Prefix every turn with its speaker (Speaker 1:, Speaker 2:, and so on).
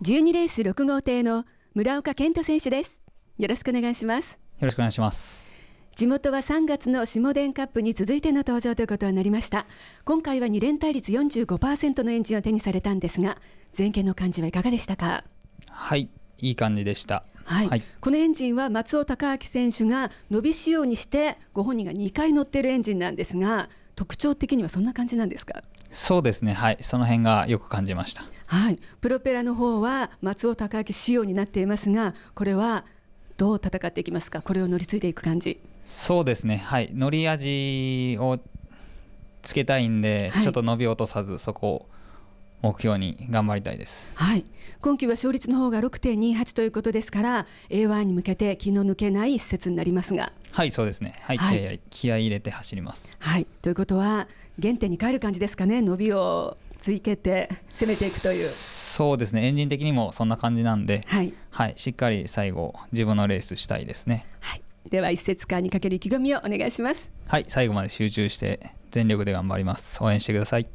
Speaker 1: 12レース6号艇の村岡健太選手ですよろしくお願いしますよ
Speaker 2: ろしくお願いします
Speaker 1: 地元は3月の下田カップに続いての登場ということになりました今回は2連対率45%のエンジンを手にされたんですが前傾の感じはいかがでしたか
Speaker 2: はいいい感じでしたはい、はい、
Speaker 1: このエンジンは松尾孝明選手が伸び仕様にしてご本人が2回乗ってるエンジンなんですが特徴的にはそんな感じなんですか
Speaker 2: そうですねはいその辺がよく感じましたはい、プロ
Speaker 1: ペラの方は松尾孝明仕様になっていますがこれはどう戦っていきますかこれを乗り継いでいく感じ
Speaker 2: そうですねはい乗り味をつけたいんで、はい、ちょっと伸び落とさずそこを目標に頑張りたいです、
Speaker 1: はい、今季は勝率の方が6.28ということですから A1 に向けて気の抜けない一節になりますが
Speaker 2: はいそうですね、はい、はい、気合い入れて走ります。
Speaker 1: はいということは原点に帰る感じですかね伸びを追けて攻めていくという
Speaker 2: そうですねエンジン的にもそんな感じなんで、はい、はい、しっかり最後自分のレースしたいですね、は
Speaker 1: い、では一節間にかける意気込みをお願いします
Speaker 2: はい最後まで集中して全力で頑張ります応援してください